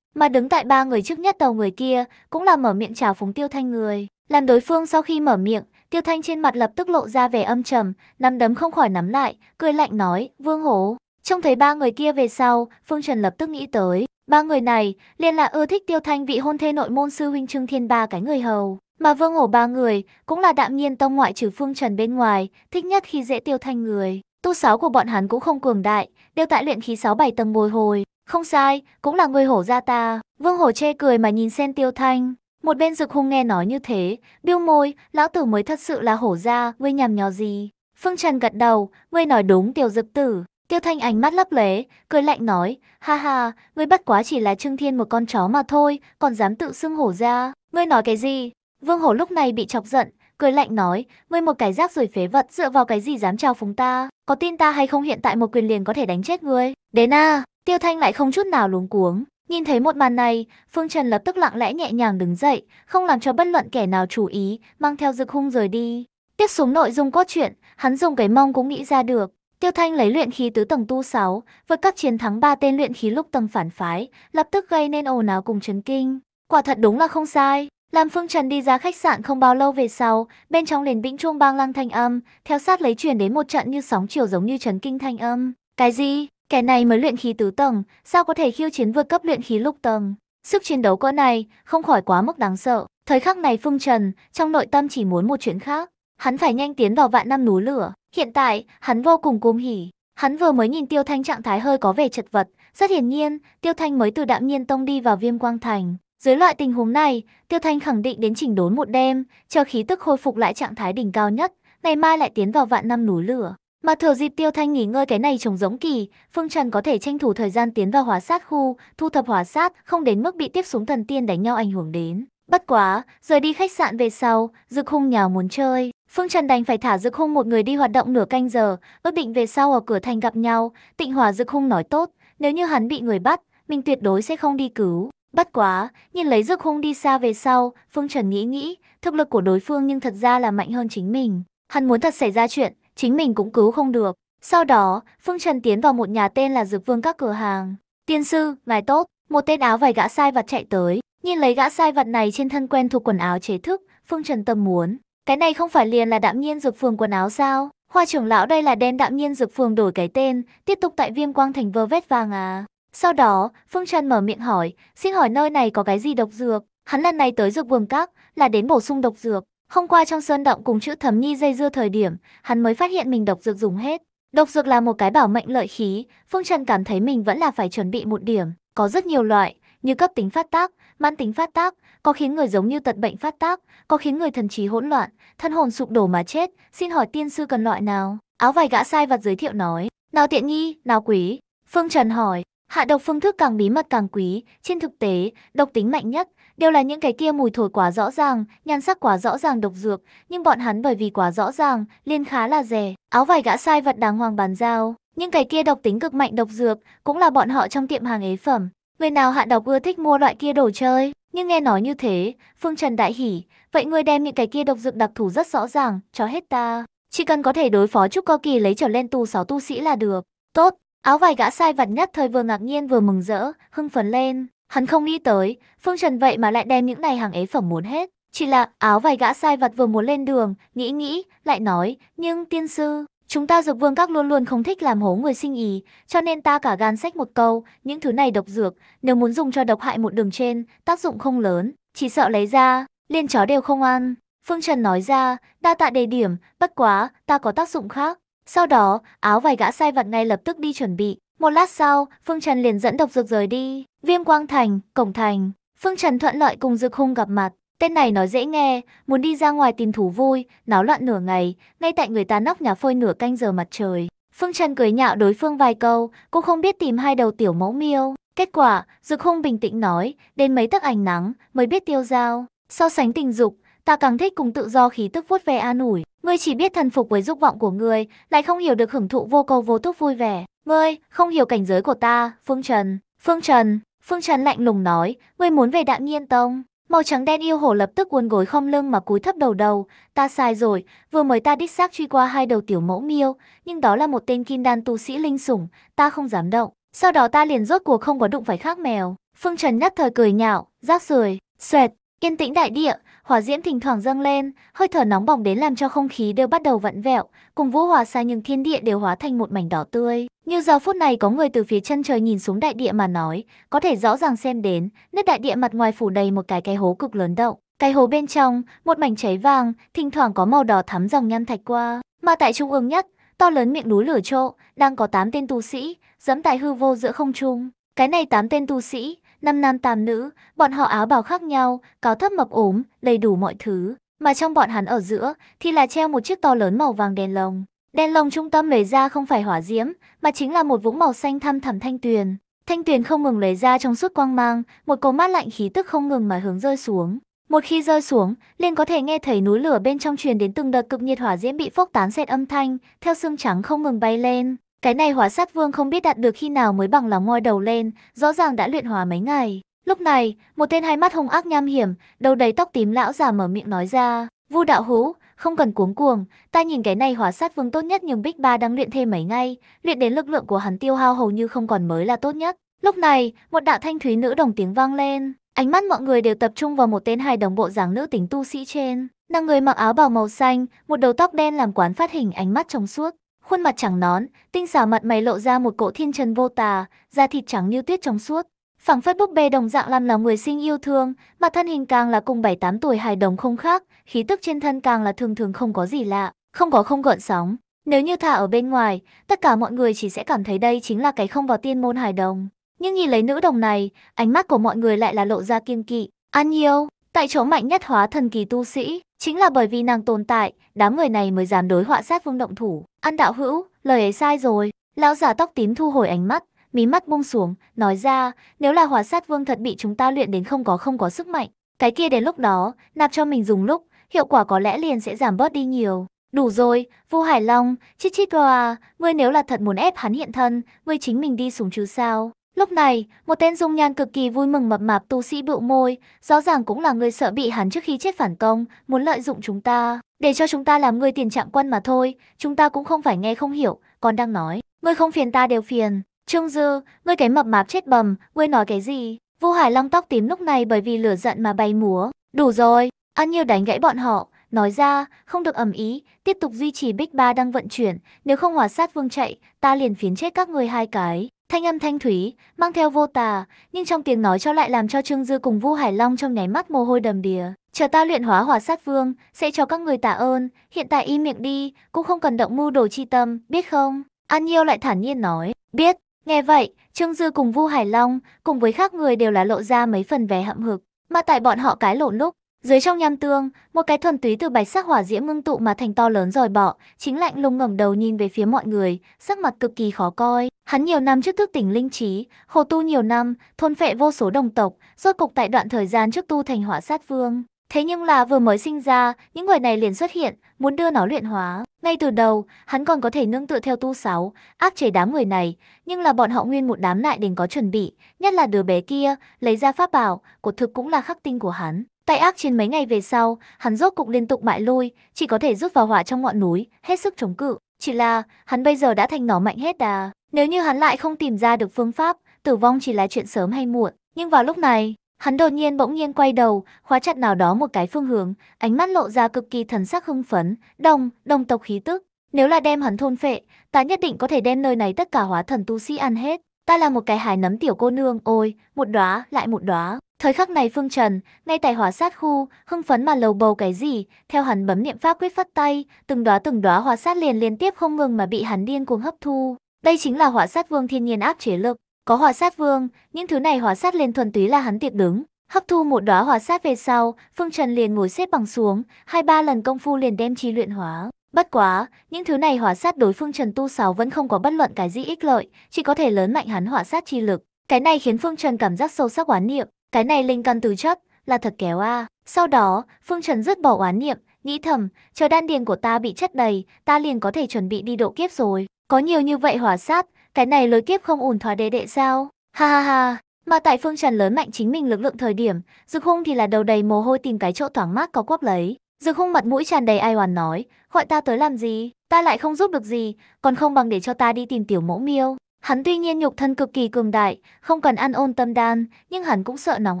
Mà đứng tại ba người trước nhất đầu người kia, cũng là mở miệng chào phúng tiêu thanh người. Làm đối phương sau khi mở miệng, tiêu thanh trên mặt lập tức lộ ra vẻ âm trầm, nắm đấm không khỏi nắm lại, cười lạnh nói, vương hổ. Trông thấy ba người kia về sau, Phương Trần lập tức nghĩ tới, ba người này, liền là ưa thích tiêu thanh vị hôn thê nội môn sư huynh Trương Thiên Ba cái người hầu. Mà vương ổ ba người, cũng là đạm nhiên tông ngoại trừ phương trần bên ngoài, thích nhất khi dễ tiêu thanh người. Tu sáu của bọn hắn cũng không cường đại, đều tại luyện khí sáu bảy tầng bồi hồi. Không sai, cũng là người hổ gia ta. Vương hổ chê cười mà nhìn sen tiêu thanh. Một bên rực hung nghe nói như thế, biêu môi, lão tử mới thật sự là hổ gia, ngươi nhằm nhò gì. Phương Trần gật đầu, ngươi nói đúng tiểu dực tử. Tiêu Thanh ánh mắt lấp lế, cười lạnh nói, ha ha, ngươi bất quá chỉ là Trương Thiên một con chó mà thôi, còn dám tự xưng hổ ra. Ngươi nói cái gì, Vương Hổ lúc này bị chọc giận, cười lạnh nói, ngươi một cái rác rưởi phế vật dựa vào cái gì dám trao phúng ta, có tin ta hay không hiện tại một quyền liền có thể đánh chết ngươi. Đến à, Tiêu Thanh lại không chút nào luống cuống. Nhìn thấy một màn này, Phương Trần lập tức lặng lẽ nhẹ nhàng đứng dậy, không làm cho bất luận kẻ nào chú ý, mang theo dực hung rời đi. Tiếp xuống nội dung cốt truyện, hắn dùng cái mong cũng nghĩ ra được. Tiêu Thanh lấy luyện khí tứ tầng tu 6, vượt các chiến thắng ba tên luyện khí lúc tầng phản phái, lập tức gây nên ồn ào cùng chấn kinh. Quả thật đúng là không sai, Lam Phương Trần đi ra khách sạn không bao lâu về sau, bên trong liền bĩnh chuông bang lăng thanh âm, theo sát lấy truyền đến một trận như sóng chiều giống như chấn kinh thanh âm. Cái gì? Kẻ này mới luyện khí tứ tầng, sao có thể khiêu chiến vượt cấp luyện khí lục tầng? Sức chiến đấu cỡ này, không khỏi quá mức đáng sợ. Thời khắc này Phương Trần, trong nội tâm chỉ muốn một chuyện khác. Hắn phải nhanh tiến vào vạn năm núi lửa. Hiện tại, hắn vô cùng cung hỉ. Hắn vừa mới nhìn Tiêu Thanh trạng thái hơi có vẻ chật vật. Rất hiển nhiên, Tiêu Thanh mới từ đạm nhiên tông đi vào viêm quang thành. Dưới loại tình huống này, Tiêu Thanh khẳng định đến chỉnh đốn một đêm, chờ khí tức khôi phục lại trạng thái đỉnh cao nhất, ngày mai lại tiến vào vạn năm núi lửa. Mà thừa dịp Tiêu Thanh nghỉ ngơi cái này trồng giống kỳ, Phương Trần có thể tranh thủ thời gian tiến vào hóa sát khu, thu thập hóa sát, không đến mức bị tiếp xuống thần tiên đánh nhau ảnh hưởng đến. Bất quá, rời đi khách sạn về sau, Dực Hung nhào muốn chơi. Phương Trần đành phải thả Dực Hung một người đi hoạt động nửa canh giờ, ước định về sau ở cửa thành gặp nhau. Tịnh Hòa Dực Hung nói tốt, nếu như hắn bị người bắt, mình tuyệt đối sẽ không đi cứu. Bất quá, nhìn lấy dược hung đi xa về sau, Phương Trần nghĩ nghĩ, thực lực của đối phương nhưng thật ra là mạnh hơn chính mình. Hắn muốn thật xảy ra chuyện, chính mình cũng cứu không được. Sau đó, Phương Trần tiến vào một nhà tên là Dược Vương các cửa hàng. Tiên sư, ngài tốt, một tên áo vải gã sai vật chạy tới. Nhìn lấy gã sai vật này trên thân quen thuộc quần áo chế thức, Phương Trần tâm muốn. Cái này không phải liền là đạm nhiên dược phường quần áo sao? Hoa trưởng lão đây là đem đạm nhiên dược phường đổi cái tên, tiếp tục tại viêm quang thành vơ vét vàng à. Sau đó, Phương Trần mở miệng hỏi, xin hỏi nơi này có cái gì độc dược? Hắn lần này tới dược vườn các là đến bổ sung độc dược. Hôm qua trong sơn động cùng chữ thấm nhi dây dưa thời điểm, hắn mới phát hiện mình độc dược dùng hết. Độc dược là một cái bảo mệnh lợi khí, Phương Trần cảm thấy mình vẫn là phải chuẩn bị một điểm. Có rất nhiều loại, như cấp tính phát tác, man tính phát tác, có khiến người giống như tật bệnh phát tác, có khiến người thần trí hỗn loạn, thân hồn sụp đổ mà chết. Xin hỏi tiên sư cần loại nào? Áo vải gã sai vật giới thiệu nói, nào tiện nghi, nào quý. Phương Trần hỏi, Hạ độc phương thức càng bí mật càng quý, trên thực tế, độc tính mạnh nhất đều là những cái kia mùi thổi quá rõ ràng, nhan sắc quá rõ ràng độc dược, nhưng bọn hắn bởi vì quá rõ ràng, liên khá là rẻ. Áo vải gã sai vật đàng hoàng bàn giao, những cái kia độc tính cực mạnh độc dược cũng là bọn họ trong tiệm hàng ế phẩm. Người nào hạ độc ưa thích mua loại kia đồ chơi, nhưng nghe nói như thế, Phương Trần đại hỉ, vậy người đem những cái kia độc dược đặc thù rất rõ ràng, cho hết ta. Chỉ cần có thể đối phó trúc cơ kỳ lấy trở lên tu 6 tu sĩ là được. Tốt, Áo vải gã sai vặt nhất thời vừa ngạc nhiên vừa mừng rỡ, hưng phấn lên. Hắn không nghĩ tới, Phương Trần vậy mà lại đem những này hàng ế phẩm muốn hết. Chỉ là áo vải gã sai vặt vừa muốn lên đường, nghĩ nghĩ, lại nói, nhưng tiên sư, chúng ta dục vương các luôn luôn không thích làm hố người sinh ý, cho nên ta cả gan sách một câu, những thứ này độc dược, nếu muốn dùng cho độc hại một đường trên, tác dụng không lớn, chỉ sợ lấy ra, liên chó đều không ăn. Phương Trần nói ra, đa tạ đề điểm, bất quá, ta có tác dụng khác. Sau đó, áo vải gã sai vặt ngay lập tức đi chuẩn bị. Một lát sau, Phương Trần liền dẫn độc dược rời đi. Viêm Quang Thành, Cổng Thành. Phương Trần thuận lợi cùng Dực Hung gặp mặt. Tên này nói dễ nghe, muốn đi ra ngoài tìm thú vui, náo loạn nửa ngày, ngay tại người ta nóc nhà phơi nửa canh giờ mặt trời. Phương Trần cười nhạo đối phương vài câu, cô không biết tìm hai đầu tiểu mẫu miêu. Kết quả, Dực Hung bình tĩnh nói, đến mấy tấc ảnh nắng mới biết tiêu dao. So sánh tình dục, ta càng thích cùng tự do khí tức vuốt ve an ủi. Ngươi chỉ biết thần phục với dục vọng của ngươi, lại không hiểu được hưởng thụ vô cầu vô túc vui vẻ. Ngươi, không hiểu cảnh giới của ta, Phương Trần. Phương Trần, Phương Trần lạnh lùng nói, ngươi muốn về đạm nhiên tông. Màu trắng đen yêu hổ lập tức uốn gối khom lưng mà cúi thấp đầu đầu. Ta sai rồi, vừa mới ta đích xác truy qua hai đầu tiểu mẫu miêu, nhưng đó là một tên kim đan tu sĩ linh sủng, ta không dám động. Sau đó ta liền rốt cuộc không có đụng phải khác mèo. Phương Trần nhất thời cười nhạo, rác rưởi, xoẹt, Yên tĩnh đại địa, hỏa diễm thỉnh thoảng dâng lên, hơi thở nóng bỏng đến làm cho không khí đều bắt đầu vặn vẹo, cùng vũ hòa xa nhưng thiên địa đều hóa thành một mảnh đỏ tươi. Như giờ phút này có người từ phía chân trời nhìn xuống đại địa mà nói, có thể rõ ràng xem đến, nước đại địa mặt ngoài phủ đầy một cái cái hố cực lớn động. Cái hố bên trong, một mảnh cháy vàng, thỉnh thoảng có màu đỏ thắm dòng nham thạch qua, mà tại trung ương nhất, to lớn miệng núi lửa trộ, đang có 8 tên tu sĩ, dẫm tại hư vô giữa không trung. Cái này 8 tên tu sĩ, năm nam tám nữ, bọn họ áo bào khác nhau, cao thấp mập ốm, đầy đủ mọi thứ. Mà trong bọn hắn ở giữa thì là treo một chiếc to lớn màu vàng đen lồng. đen lồng trung tâm lấy ra không phải hỏa diễm, mà chính là một vũng màu xanh thăm thẳm thanh tuyền. Thanh tuyền không ngừng lấy ra trong suốt quang mang, một cỗ mát lạnh khí tức không ngừng mà hướng rơi xuống. Một khi rơi xuống, liền có thể nghe thấy núi lửa bên trong truyền đến từng đợt cực nhiệt hỏa diễm bị phốc tán xẹt âm thanh, theo xương trắng không ngừng bay lên. Cái này hỏa sát vương không biết đạt được khi nào mới bằng lòng ngoi đầu lên, rõ ràng đã luyện hòa mấy ngày. Lúc này, một tên hai mắt hung ác nham hiểm, đầu đầy tóc tím lão già mở miệng nói ra, vu đạo hú không cần cuống cuồng, ta nhìn cái này hỏa sát vương tốt nhất nhưng Bích Ba đang luyện thêm mấy ngay, luyện đến lực lượng của hắn tiêu hao hầu như không còn mới là tốt nhất. Lúc này, một đạo thanh thúy nữ đồng tiếng vang lên, ánh mắt mọi người đều tập trung vào một tên hài đồng bộ dáng nữ tính tu sĩ trên, nàng người mặc áo bào màu xanh, một đầu tóc đen làm quán phát hình ánh mắt trong suốt, Khuôn mặt trắng nón, tinh xảo mặt mày lộ ra một cỗ thiên trần vô tà, da thịt trắng như tuyết trong suốt. Phẳng phất búp bê đồng dạng làm lòng người sinh yêu thương, mà thân hình càng là cùng 7 tám tuổi hài đồng không khác, khí tức trên thân càng là thường thường không có gì lạ, không có không gợn sóng. Nếu như thả ở bên ngoài, tất cả mọi người chỉ sẽ cảm thấy đây chính là cái không vào tiên môn hài đồng. Nhưng nhìn lấy nữ đồng này, ánh mắt của mọi người lại là lộ ra kiên kỵ. An yêu, tại chỗ mạnh nhất hóa thần kỳ tu sĩ, Chính là bởi vì nàng tồn tại, đám người này mới dám đối họa sát vương động thủ. An đạo hữu, lời ấy sai rồi. Lão giả tóc tím thu hồi ánh mắt, mí mắt buông xuống, nói ra, nếu là hỏa sát vương thật bị chúng ta luyện đến không có không có sức mạnh, cái kia đến lúc đó, nạp cho mình dùng lúc, hiệu quả có lẽ liền sẽ giảm bớt đi nhiều. Đủ rồi, Vu Hải Long, chít chít à, ngươi nếu là thật muốn ép hắn hiện thân, ngươi chính mình đi xuống chứ sao? Lúc này, một tên dung nhan cực kỳ vui mừng mập mạp tu sĩ bự môi, rõ ràng cũng là người sợ bị hắn trước khi chết phản công, muốn lợi dụng chúng ta, để cho chúng ta làm người tiền trạng quân mà thôi, chúng ta cũng không phải nghe không hiểu, còn đang nói, ngươi không phiền ta đều phiền. Trương Dư, ngươi cái mập mạp chết bầm, ngươi nói cái gì? Vu Hải Long tóc tím lúc này bởi vì lửa giận mà bay múa, đủ rồi, ăn nhiều đánh gãy bọn họ, nói ra, không được ầm ý, tiếp tục duy trì Big Ba đang vận chuyển, nếu không hòa sát vương chạy, ta liền phiến chết các ngươi hai cái. Thanh âm thanh thúy, mang theo vô tà, nhưng trong tiếng nói cho lại làm cho Trương Dư cùng Vu Hải Long trong nháy mắt mồ hôi đầm đìa. Chờ ta luyện hóa hỏa sát vương, sẽ cho các người tạ ơn, hiện tại im miệng đi, cũng không cần động mưu đồ chi tâm, biết không? An Nhiêu lại thản nhiên nói, biết, nghe vậy, Trương Dư cùng Vu Hải Long, cùng với khác người đều là lộ ra mấy phần vẻ hậm hực, mà tại bọn họ cái lộn lúc, dưới trong nham tương, một cái thuần túy từ bạch sắc hỏa diễm ngưng tụ mà thành to lớn rồi bọ, chính lạnh lùng ngẩng đầu nhìn về phía mọi người, sắc mặt cực kỳ khó coi. Hắn nhiều năm trước thức tỉnh linh trí, khổ tu nhiều năm, thôn phệ vô số đồng tộc, rốt cục tại đoạn thời gian trước tu thành hỏa sát vương. Thế nhưng là vừa mới sinh ra, những người này liền xuất hiện, muốn đưa nó luyện hóa. Ngay từ đầu, hắn còn có thể nương tựa theo tu sáu, áp chế đám người này, nhưng là bọn họ nguyên một đám lại đình có chuẩn bị, nhất là đứa bé kia, lấy ra pháp bảo, cột thực cũng là khắc tinh của hắn. Tay ác trên mấy ngày về sau, hắn rốt cục liên tục bại lui, chỉ có thể rút vào hỏa trong ngọn núi, hết sức chống cự. Chỉ là, hắn bây giờ đã thành nó mạnh hết đà. Nếu như hắn lại không tìm ra được phương pháp, tử vong chỉ là chuyện sớm hay muộn. Nhưng vào lúc này, hắn đột nhiên bỗng nhiên quay đầu, khóa chặt nào đó một cái phương hướng, ánh mắt lộ ra cực kỳ thần sắc hưng phấn, đồng, đồng tộc khí tức. Nếu là đem hắn thôn phệ, ta nhất định có thể đem nơi này tất cả hóa thần tu sĩ ăn hết. Ta là một cái hài nấm tiểu cô nương, ôi, một đóa lại một đóa. Thời khắc này Phương Trần, ngay tại hỏa sát khu, hưng phấn mà lầu bầu cái gì, theo hắn bấm niệm pháp quyết phát tay, từng đóa từng đóa hỏa sát liền liên tiếp không ngừng mà bị hắn điên cuồng hấp thu. Đây chính là hỏa sát vương thiên nhiên áp chế lực. Có hỏa sát vương, những thứ này hỏa sát liền thuần túy là hắn tiệc đứng. Hấp thu một đóa hỏa sát về sau, Phương Trần liền ngồi xếp bằng xuống, hai ba lần công phu liền đem chi luyện hóa. Bất quá, những thứ này hỏa sát đối Phương Trần tu sáu vẫn không có bất luận cái gì ích lợi, chỉ có thể lớn mạnh hắn hỏa sát chi lực. Cái này khiến Phương Trần cảm giác sâu sắc oán niệm, cái này linh căn từ chất là thật kéo a. Sau đó, Phương Trần dứt bỏ oán niệm, nghĩ thầm, chờ đan điền của ta bị chất đầy, ta liền có thể chuẩn bị đi độ kiếp rồi. Có nhiều như vậy hỏa sát, cái này lối kiếp không ủn thỏa đế đệ sao? Ha ha ha. Mà tại Phương Trần lớn mạnh chính mình lực lượng thời điểm, Dực Hung thì là đầu đầy mồ hôi tìm cái chỗ thoáng mát có quắp lấy. Dực Hung mặt mũi tràn đầy ai oán nói, gọi ta tới làm gì? Ta lại không giúp được gì, còn không bằng để cho ta đi tìm tiểu mẫu miêu. Hắn tuy nhiên nhục thân cực kỳ cường đại, không cần ăn ôn tâm đan, nhưng hắn cũng sợ nóng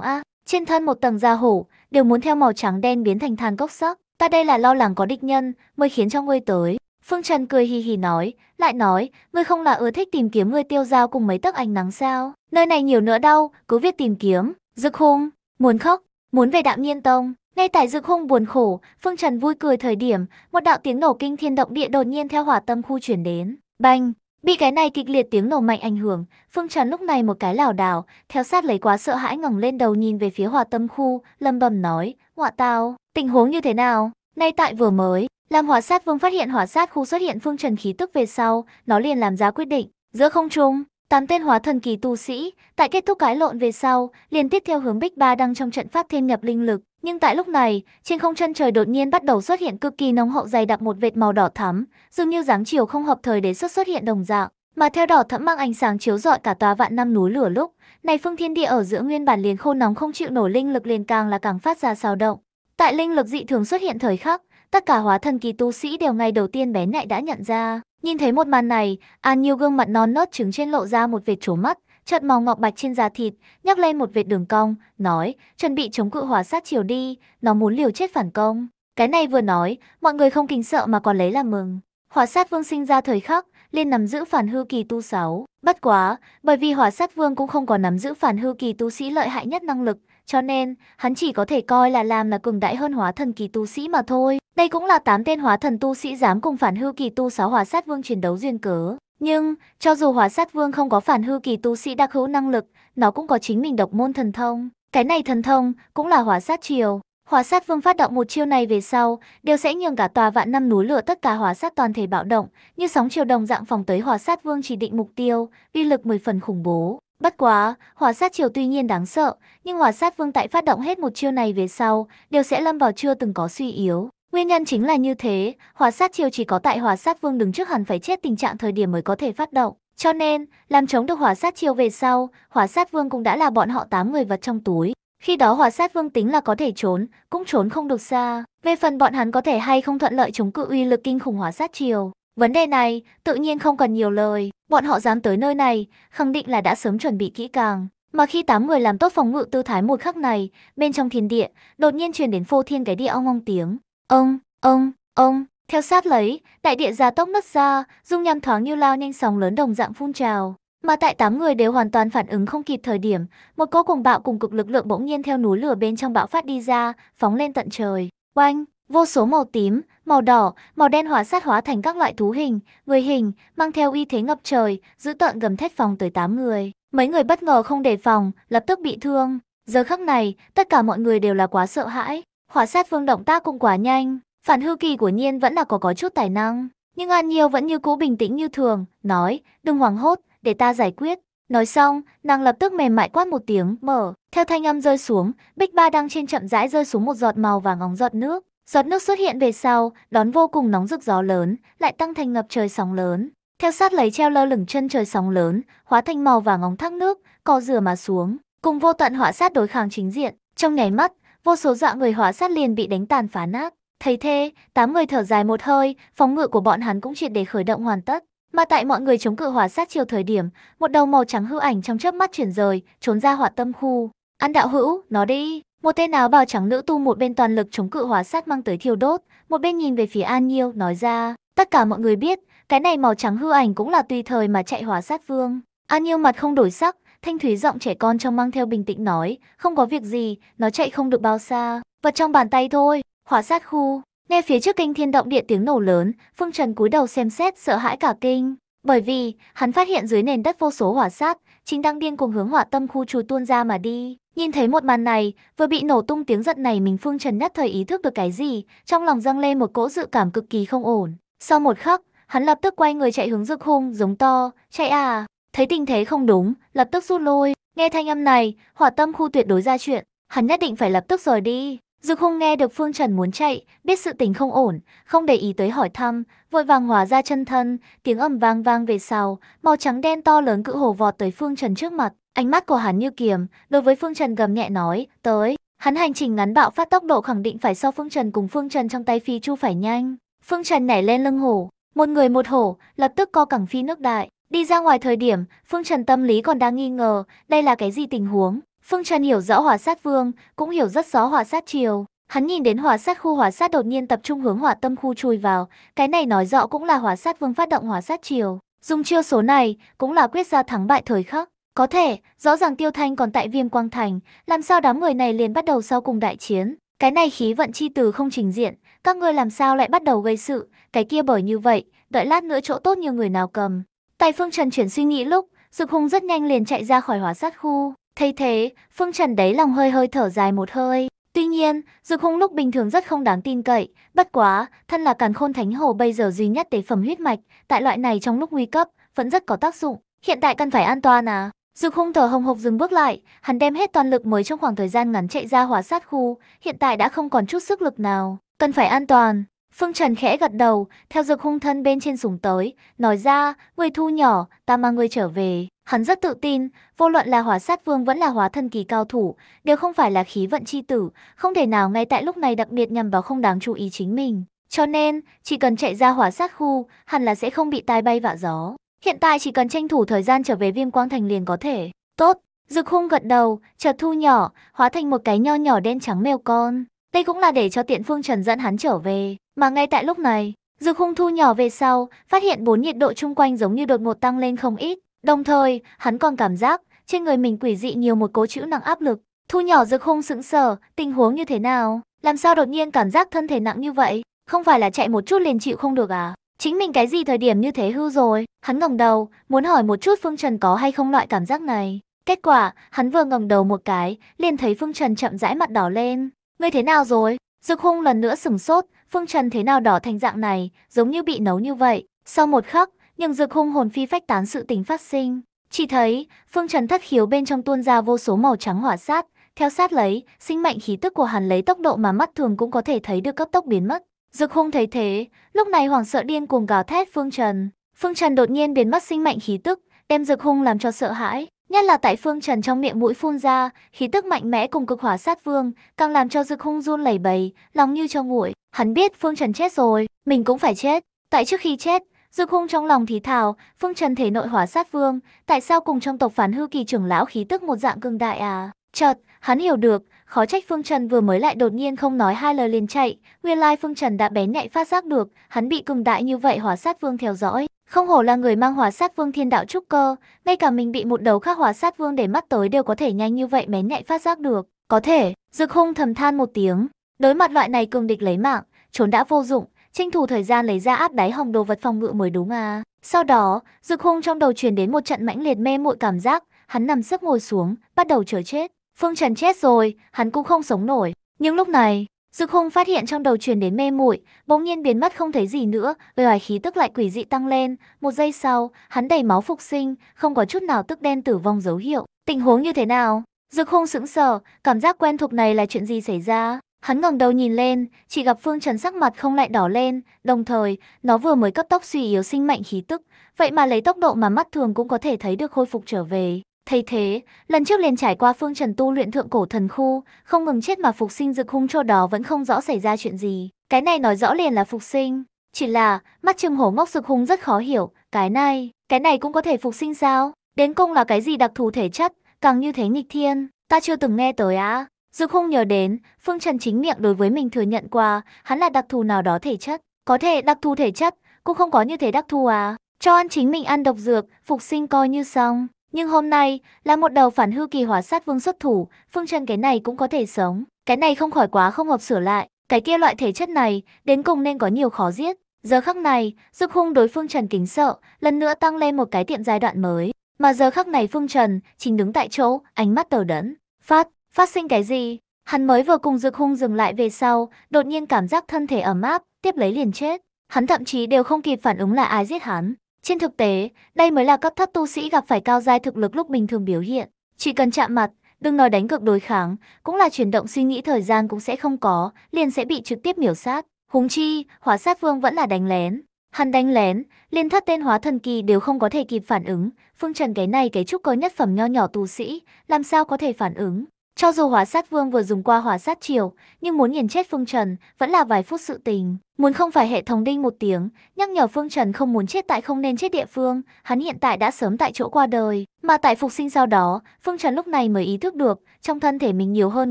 a. Trên thân một tầng da hổ, đều muốn theo màu trắng đen biến thành than cốc sắc. Ta đây là lo lắng có địch nhân, mới khiến cho ngươi tới. Phương Trần cười hì hì nói, lại nói, ngươi không là ưa thích tìm kiếm ngươi tiêu dao cùng mấy tấc ánh nắng sao? Nơi này nhiều nữa đâu, cứ việc tìm kiếm. Dực hung, muốn khóc, muốn về đạm nhiên tông. Ngay tại dực hung buồn khổ, Phương Trần vui cười thời điểm, một đạo tiếng nổ kinh thiên động địa đột nhiên theo hỏa tâm khu chuyển đến. bành Bị cái này kịch liệt tiếng nổ mạnh ảnh hưởng, Phương Trần lúc này một cái lảo đảo, theo sát lấy quá sợ hãi ngẩng lên đầu nhìn về phía hòa tâm khu, lầm bầm nói, họa tao, tình huống như thế nào? Nay tại vừa mới, làm hỏa sát vương phát hiện hỏa sát khu xuất hiện Phương Trần khí tức về sau, nó liền làm ra quyết định, giữa không trung, tám tên hóa thần kỳ tu sĩ, tại kết thúc cái lộn về sau, liên tiếp theo hướng Bích Ba đang trong trận pháp thêm nhập linh lực. Nhưng tại lúc này, trên không chân trời đột nhiên bắt đầu xuất hiện cực kỳ nóng hậu dày đặc một vệt màu đỏ thắm, dường như dáng chiều không hợp thời để xuất xuất hiện đồng dạng, mà theo đỏ thẫm mang ánh sáng chiếu rọi cả tòa vạn năm núi lửa lúc, này phương thiên địa ở giữa nguyên bản liền khô nóng không chịu nổi linh lực liền càng là càng phát ra sao động. Tại linh lực dị thường xuất hiện thời khắc, tất cả hóa thần kỳ tu sĩ đều ngay đầu tiên bé nhạy đã nhận ra Nhìn thấy một màn này, An Nhiêu gương mặt non nớt trứng trên lộ ra một vệt trố mắt, chợt màu ngọc bạch trên da thịt, nhắc lên một vệt đường cong, nói, chuẩn bị chống cự hóa sát chiều đi, nó muốn liều chết phản công. Cái này vừa nói, mọi người không kính sợ mà còn lấy làm mừng. Hỏa sát vương sinh ra thời khắc, liên nắm giữ phản hư kỳ tu sáu, Bất quá, bởi vì hỏa sát vương cũng không có nắm giữ phản hư kỳ tu sĩ lợi hại nhất năng lực, cho nên hắn chỉ có thể coi là làm là cường đại hơn hóa thần kỳ tu sĩ mà thôi. Đây cũng là tám tên hóa thần tu sĩ dám cùng phản hư kỳ tu sáu hóa sát vương chiến đấu duyên cớ. Nhưng, cho dù hóa sát vương không có phản hư kỳ tu sĩ đặc hữu năng lực, nó cũng có chính mình độc môn thần thông. Cái này thần thông cũng là hóa sát chiều. Hóa sát vương phát động một chiêu này về sau, đều sẽ nhường cả tòa vạn năm núi lửa tất cả hóa sát toàn thể bạo động, như sóng chiều đồng dạng phòng tới hóa sát vương chỉ định mục tiêu, uy lực 10 phần khủng bố. Bất quá, hỏa sát chiều tuy nhiên đáng sợ, nhưng hỏa sát vương tại phát động hết một chiêu này về sau, đều sẽ lâm vào chưa từng có suy yếu. Nguyên nhân chính là như thế, hỏa sát chiều chỉ có tại hỏa sát vương đứng trước hẳn phải chết tình trạng thời điểm mới có thể phát động. Cho nên, làm chống được hỏa sát chiều về sau, hỏa sát vương cũng đã là bọn họ 8 người vật trong túi. Khi đó hỏa sát vương tính là có thể trốn, cũng trốn không được xa. Về phần bọn hắn có thể hay không thuận lợi chống cự uy lực kinh khủng hỏa sát chiều, Vấn đề này, tự nhiên không cần nhiều lời, bọn họ dám tới nơi này, khẳng định là đã sớm chuẩn bị kỹ càng. Mà khi tám người làm tốt phòng ngự tư thái một khắc này, bên trong thiên địa, đột nhiên truyền đến phô thiên cái địa ong ong tiếng. Ông, ông, ông, theo sát lấy, đại địa ra tốc nứt ra, dung nham thoáng như lao nhanh sóng lớn đồng dạng phun trào. Mà tại tám người đều hoàn toàn phản ứng không kịp thời điểm, một cỗ cùng bạo cùng cực lực lượng bỗng nhiên theo núi lửa bên trong bão phát đi ra, phóng lên tận trời. Oanh, Vô số màu tím, màu đỏ, màu đen hóa sát hóa thành các loại thú hình, người hình, mang theo uy thế ngập trời, giữ tợn gầm thét phòng tới 8 người. Mấy người bất ngờ không đề phòng, lập tức bị thương. Giờ khắc này, tất cả mọi người đều là quá sợ hãi. Hỏa sát vương động tác cũng quá nhanh, phản hư kỳ của Nhiên vẫn là có có chút tài năng. Nhưng An Nhiêu vẫn như cũ bình tĩnh như thường, nói, đừng hoảng hốt, để ta giải quyết. Nói xong, nàng lập tức mềm mại quát một tiếng, mở. Theo thanh âm rơi xuống, bích ba đang trên chậm rãi rơi xuống một giọt màu vàng óng giọt nước. Giọt nước xuất hiện về sau, đón vô cùng nóng rực gió lớn, lại tăng thành ngập trời sóng lớn. Theo sát lấy treo lơ lửng chân trời sóng lớn, hóa thành màu vàng óng thác nước, co rửa mà xuống, cùng vô tận hỏa sát đối kháng chính diện. Trong nháy mắt, vô số dọa người hỏa sát liền bị đánh tàn phá nát. Thấy thế, tám người thở dài một hơi, phóng ngự của bọn hắn cũng triệt để khởi động hoàn tất. Mà tại mọi người chống cự hỏa sát chiều thời điểm, một đầu màu trắng hư ảnh trong chớp mắt chuyển rời, trốn ra hỏa tâm khu. Ăn đạo hữu, nó đi. Một tên áo bào trắng nữ tu một bên toàn lực chống cự hỏa sát mang tới thiêu đốt, một bên nhìn về phía An Nhiêu nói ra, tất cả mọi người biết, cái này màu trắng hư ảnh cũng là tùy thời mà chạy hỏa sát vương. An Nhiêu mặt không đổi sắc, thanh thúy giọng trẻ con trong mang theo bình tĩnh nói, không có việc gì, nó chạy không được bao xa, vật trong bàn tay thôi, hỏa sát khu. Nghe phía trước kinh thiên động địa tiếng nổ lớn, Phương Trần cúi đầu xem xét sợ hãi cả kinh. Bởi vì, hắn phát hiện dưới nền đất vô số hỏa sát, chính đang điên cuồng hướng hỏa tâm khu trù tuôn ra mà đi. Nhìn thấy một màn này, vừa bị nổ tung tiếng giận này mình Phương Trần nhất thời ý thức được cái gì, trong lòng dâng lên một cỗ dự cảm cực kỳ không ổn. Sau một khắc, hắn lập tức quay người chạy hướng rực hung, giống to, chạy à. Thấy tình thế không đúng, lập tức rút lui. Nghe thanh âm này, hỏa tâm khu tuyệt đối ra chuyện, hắn nhất định phải lập tức rời đi. Dực hung nghe được Phương Trần muốn chạy, biết sự tình không ổn, không để ý tới hỏi thăm, vội vàng hóa ra chân thân, tiếng ầm vang vang về sau, màu trắng đen to lớn cự hồ vọt tới Phương Trần trước mặt. Ánh mắt của hắn như kiềm, đối với Phương Trần gầm nhẹ nói, tới. Hắn hành trình ngắn bạo phát tốc độ khẳng định phải so Phương Trần cùng Phương Trần trong tay phi chu phải nhanh. Phương Trần nảy lên lưng hổ, một người một hổ, lập tức co cẳng phi nước đại. Đi ra ngoài thời điểm, Phương Trần tâm lý còn đang nghi ngờ, đây là cái gì tình huống. Phương Trần hiểu rõ hỏa sát vương, cũng hiểu rất rõ hỏa sát triều. Hắn nhìn đến hỏa sát khu hỏa sát đột nhiên tập trung hướng hỏa tâm khu chui vào, cái này nói rõ cũng là hỏa sát vương phát động hỏa sát triều. Dùng chiêu số này cũng là quyết ra thắng bại thời khắc. Có thể, rõ ràng Tiêu Thanh còn tại Viêm Quang Thành, làm sao đám người này liền bắt đầu sau cùng đại chiến? Cái này khí vận chi từ không trình diện, các ngươi làm sao lại bắt đầu gây sự, cái kia bởi như vậy, đợi lát nữa chỗ tốt nhiều người nào cầm. Tay Phương Trần chuyển suy nghĩ lúc, Dực Hùng rất nhanh liền chạy ra khỏi hóa sát khu. Thấy thế, Phương Trần đấy lòng hơi hơi thở dài một hơi. Tuy nhiên, Dực Hùng lúc bình thường rất không đáng tin cậy, bất quá, thân là càn khôn thánh hồ bây giờ duy nhất tế phẩm huyết mạch, tại loại này trong lúc nguy cấp, vẫn rất có tác dụng. Hiện tại cần phải an toàn à? dược hung thở hồng hộc dừng bước lại, hắn đem hết toàn lực mới trong khoảng thời gian ngắn chạy ra hỏa sát khu, hiện tại đã không còn chút sức lực nào, cần phải an toàn. Phương Trần khẽ gật đầu, theo dược hung thân bên trên súng tới, nói ra, người thu nhỏ, ta mang người trở về. Hắn rất tự tin, vô luận là hỏa sát vương vẫn là hóa thân kỳ cao thủ, đều không phải là khí vận chi tử, không thể nào ngay tại lúc này đặc biệt nhằm vào không đáng chú ý chính mình. Cho nên, chỉ cần chạy ra hỏa sát khu, hẳn là sẽ không bị tai bay vạ gió. Hiện tại chỉ cần tranh thủ thời gian trở về viêm quang thành liền có thể. Tốt, Dực hung gật đầu, chợt thu nhỏ, hóa thành một cái nho nhỏ đen trắng mèo con. Đây cũng là để cho tiện phương trần dẫn hắn trở về. Mà ngay tại lúc này, Dực hung thu nhỏ về sau, phát hiện bốn nhiệt độ chung quanh giống như đột ngột tăng lên không ít. Đồng thời, hắn còn cảm giác trên người mình quỷ dị nhiều một cố chữ nặng áp lực. Thu nhỏ Dực hung sững sờ, tình huống như thế nào? Làm sao đột nhiên cảm giác thân thể nặng như vậy? Không phải là chạy một chút liền chịu không được à? Chính mình cái gì thời điểm như thế hư rồi? Hắn ngẩng đầu, muốn hỏi một chút Phương Trần có hay không loại cảm giác này. Kết quả, hắn vừa ngẩng đầu một cái, liền thấy Phương Trần chậm rãi mặt đỏ lên. Ngươi thế nào rồi? Dực hung lần nữa sửng sốt, Phương Trần thế nào đỏ thành dạng này, giống như bị nấu như vậy. Sau một khắc, nhưng dực hung hồn phi phách tán sự tình phát sinh. Chỉ thấy, Phương Trần thất khiếu bên trong tuôn ra vô số màu trắng hỏa sát, theo sát lấy, sinh mệnh khí tức của hắn lấy tốc độ mà mắt thường cũng có thể thấy được cấp tốc biến mất. Dực hung thấy thế, Lúc này hoảng sợ điên cuồng gào thét Phương Trần. Phương Trần đột nhiên biến mất sinh mệnh khí tức, đem dược hung làm cho sợ hãi. Nhất là tại Phương Trần trong miệng mũi phun ra, khí tức mạnh mẽ cùng cực hỏa sát vương, càng làm cho dược hung run lẩy bẩy, lòng như cho nguội. Hắn biết Phương Trần chết rồi, mình cũng phải chết. Tại trước khi chết, dược hung trong lòng thì thào, Phương Trần thể nội hỏa sát vương, tại sao cùng trong tộc phản hư kỳ trưởng lão khí tức một dạng cương đại à? Chợt, Hắn hiểu được, khó trách Phương Trần vừa mới lại đột nhiên không nói hai lời liền chạy, nguyên lai Phương Trần đã bén nhạy phát giác được, hắn bị cường đại như vậy hỏa sát vương theo dõi. Không hổ là người mang hỏa sát vương thiên đạo trúc cơ, ngay cả mình bị một đầu khác hỏa sát vương để mắt tới đều có thể nhanh như vậy bén nhạy phát giác được. Có thể, dược Hung thầm than một tiếng, đối mặt loại này cường địch lấy mạng, trốn đã vô dụng, tranh thủ thời gian lấy ra áp đáy hồng đồ vật phòng ngự mới đúng à. Sau đó, dược Hung trong đầu truyền đến một trận mãnh liệt mê muội cảm giác, hắn nằm sức ngồi xuống, bắt đầu chờ chết. Phương Trần chết rồi, hắn cũng không sống nổi. Nhưng lúc này, Dực Hung phát hiện trong đầu truyền đến mê muội, bỗng nhiên biến mất không thấy gì nữa, bề ngoài khí tức lại quỷ dị tăng lên, một giây sau, hắn đầy máu phục sinh, không có chút nào tức đen tử vong dấu hiệu. Tình huống như thế nào? Dực Hung sững sờ, cảm giác quen thuộc này là chuyện gì xảy ra? Hắn ngẩng đầu nhìn lên, chỉ gặp Phương Trần sắc mặt không lại đỏ lên, đồng thời, nó vừa mới cấp tốc suy yếu sinh mệnh khí tức, vậy mà lấy tốc độ mà mắt thường cũng có thể thấy được khôi phục trở về thấy thế, lần trước liền trải qua phương trần tu luyện thượng cổ thần khu, không ngừng chết mà phục sinh dực hung cho đó vẫn không rõ xảy ra chuyện gì. Cái này nói rõ liền là phục sinh. Chỉ là, mắt trừng hổ ngốc dực hung rất khó hiểu, cái này, cái này cũng có thể phục sinh sao? Đến cùng là cái gì đặc thù thể chất, càng như thế nghịch thiên, ta chưa từng nghe tới á. À. Dực hung nhớ đến, phương trần chính miệng đối với mình thừa nhận qua, hắn là đặc thù nào đó thể chất. Có thể đặc thù thể chất, cũng không có như thế đặc thù à. Cho ăn chính mình ăn độc dược, phục sinh coi như xong. Nhưng hôm nay, là một đầu phản hư kỳ hóa sát vương xuất thủ, phương chân cái này cũng có thể sống. Cái này không khỏi quá không hợp sửa lại, cái kia loại thể chất này, đến cùng nên có nhiều khó giết. Giờ khắc này, dực hung đối phương Trần kính sợ, lần nữa tăng lên một cái tiệm giai đoạn mới. Mà giờ khắc này Phương Trần chính đứng tại chỗ, ánh mắt tờ đẫn. Phát, phát sinh cái gì? Hắn mới vừa cùng dực hung dừng lại về sau, đột nhiên cảm giác thân thể ấm áp, tiếp lấy liền chết. Hắn thậm chí đều không kịp phản ứng là ai giết hắn. Trên thực tế, đây mới là cấp thấp tu sĩ gặp phải cao giai thực lực lúc bình thường biểu hiện. Chỉ cần chạm mặt, đừng nói đánh cực đối kháng, cũng là chuyển động suy nghĩ thời gian cũng sẽ không có, liền sẽ bị trực tiếp miểu sát. Húng chi, hóa sát vương vẫn là đánh lén. Hắn đánh lén, liên thất tên hóa thần kỳ đều không có thể kịp phản ứng, phương trần cái này cái trúc cơ nhất phẩm nho nhỏ tu sĩ, làm sao có thể phản ứng. Cho dù hỏa sát vương vừa dùng qua hỏa sát triều, nhưng muốn nghiền chết Phương Trần vẫn là vài phút sự tình. Muốn không phải hệ thống đinh một tiếng, nhắc nhở Phương Trần không muốn chết tại không nên chết địa phương, hắn hiện tại đã sớm tại chỗ qua đời. Mà tại phục sinh sau đó, Phương Trần lúc này mới ý thức được, trong thân thể mình nhiều hơn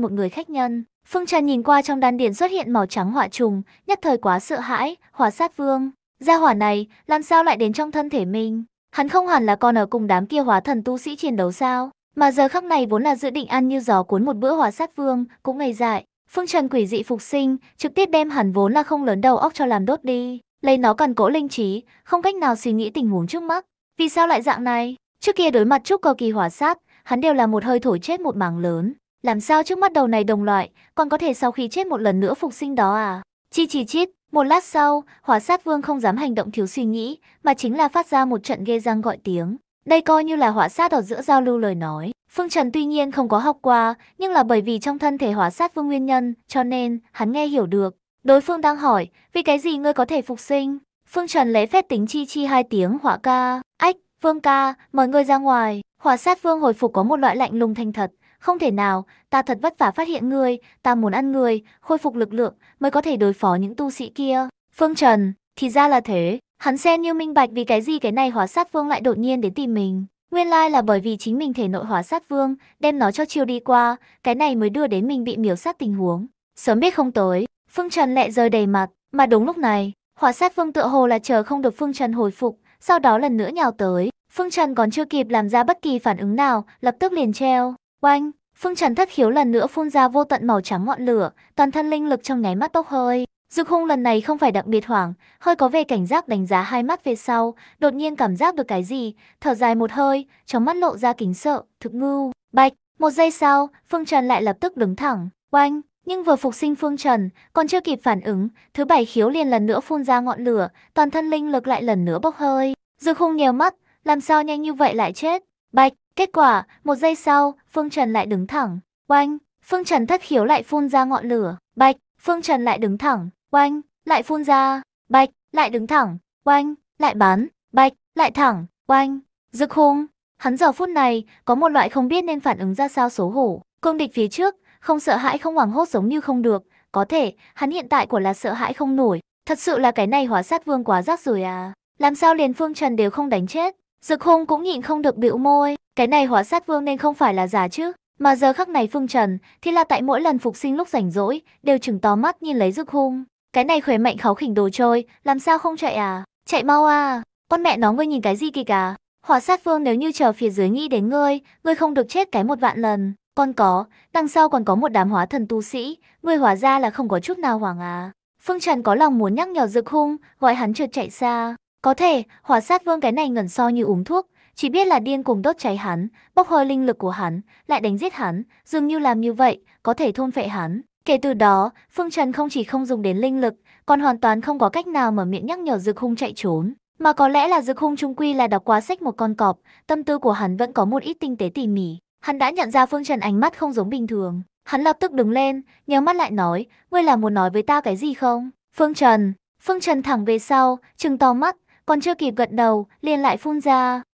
một người khách nhân. Phương Trần nhìn qua trong đan điền xuất hiện màu trắng hỏa trùng, nhất thời quá sợ hãi, hỏa sát vương. Gia hỏa này, làm sao lại đến trong thân thể mình? Hắn không hẳn là còn ở cùng đám kia hóa thần tu sĩ chiến đấu sao? Mà giờ khắc này vốn là dự định ăn như gió cuốn một bữa hóa sát vương, cũng ngây dại. Phương Trần quỷ dị phục sinh, trực tiếp đem hẳn vốn là không lớn đầu óc cho làm đốt đi. Lấy nó cần cỗ linh trí, không cách nào suy nghĩ tình huống trước mắt. Vì sao lại dạng này? Trước kia đối mặt trúc cầu kỳ hỏa sát, hắn đều là một hơi thổi chết một mảng lớn. Làm sao trước mắt đầu này đồng loại, còn có thể sau khi chết một lần nữa phục sinh đó à? Chi chi chít, một lát sau, hỏa sát vương không dám hành động thiếu suy nghĩ, mà chính là phát ra một trận ghê răng gọi tiếng. Đây coi như là hỏa sát ở giữa giao lưu lời nói. Phương Trần tuy nhiên không có học qua, nhưng là bởi vì trong thân thể hỏa sát vương nguyên nhân, cho nên hắn nghe hiểu được. Đối phương đang hỏi, vì cái gì ngươi có thể phục sinh? Phương Trần lấy phép tính chi chi hai tiếng hỏa ca, ách, vương ca, mời ngươi ra ngoài. Hỏa sát vương hồi phục có một loại lạnh lùng thanh thật, không thể nào, ta thật vất vả phát hiện ngươi, ta muốn ăn ngươi, khôi phục lực lượng mới có thể đối phó những tu sĩ kia. Phương Trần, thì ra là thế, Hắn xem như minh bạch vì cái gì cái này hóa sát vương lại đột nhiên đến tìm mình. Nguyên lai là bởi vì chính mình thể nội hóa sát vương, đem nó cho chiêu đi qua, cái này mới đưa đến mình bị miểu sát tình huống. Sớm biết không tối, Phương Trần lẹ rơi đầy mặt, mà đúng lúc này, hóa sát vương tựa hồ là chờ không được Phương Trần hồi phục, sau đó lần nữa nhào tới. Phương Trần còn chưa kịp làm ra bất kỳ phản ứng nào, lập tức liền treo. Oanh, Phương Trần thất khiếu lần nữa phun ra vô tận màu trắng ngọn lửa, toàn thân linh lực trong nháy mắt bốc hơi. Dực hung lần này không phải đặc biệt hoảng, hơi có vẻ cảnh giác đánh giá hai mắt về sau, đột nhiên cảm giác được cái gì, thở dài một hơi, trong mắt lộ ra kính sợ, thực ngưu, bạch. Một giây sau, Phương Trần lại lập tức đứng thẳng, oanh, nhưng vừa phục sinh Phương Trần, còn chưa kịp phản ứng, thứ bảy khiếu liền lần nữa phun ra ngọn lửa, toàn thân linh lực lại lần nữa bốc hơi. Dực hung nhiều mắt, làm sao nhanh như vậy lại chết, bạch. Kết quả, một giây sau, Phương Trần lại đứng thẳng, oanh, Phương Trần thất khiếu lại phun ra ngọn lửa, bạch, Phương Trần lại đứng thẳng, oanh, lại phun ra, bạch, lại đứng thẳng, oanh, lại bắn, bạch, lại thẳng, oanh, rực hung. Hắn giờ phút này, có một loại không biết nên phản ứng ra sao xấu hổ. Cương địch phía trước, không sợ hãi không hoảng hốt giống như không được. Có thể, hắn hiện tại của là sợ hãi không nổi. Thật sự là cái này hóa sát vương quá rác rồi à. Làm sao liền phương trần đều không đánh chết. Dực hung cũng nhịn không được bĩu môi. Cái này hóa sát vương nên không phải là giả chứ. Mà giờ khắc này phương trần, thì là tại mỗi lần phục sinh lúc rảnh rỗi, đều chừng to mắt nhìn lấy dực hung. Cái này khỏe mạnh kháu khỉnh đồ chơi, làm sao không chạy à? Chạy mau à, con mẹ nó ngươi nhìn cái gì kì cả. À? Hỏa sát vương nếu như chờ phía dưới nghĩ đến ngươi, ngươi không được chết cái một vạn lần. con có, đằng sau còn có một đám hóa thần tu sĩ, ngươi hóa ra là không có chút nào hoảng à. Phương Trần có lòng muốn nhắc nhở dược Hung, gọi hắn trượt chạy xa. Có thể, hỏa sát vương cái này ngẩn so như uống thuốc, chỉ biết là điên cùng đốt cháy hắn, bốc hơi linh lực của hắn, lại đánh giết hắn, dường như làm như vậy, có thể thôn phệ hắn. Kể từ đó, Phương Trần không chỉ không dùng đến linh lực, còn hoàn toàn không có cách nào mở miệng nhắc nhở Dực Hung chạy trốn. Mà có lẽ là Dực Hung trung quy là đọc quá sách một con cọp, tâm tư của hắn vẫn có một ít tinh tế tỉ mỉ. Hắn đã nhận ra Phương Trần ánh mắt không giống bình thường. Hắn lập tức đứng lên, nhớ mắt lại nói, ngươi là muốn nói với ta cái gì không? Phương Trần, Phương Trần thẳng về sau, trừng to mắt, còn chưa kịp gật đầu, liền lại phun ra.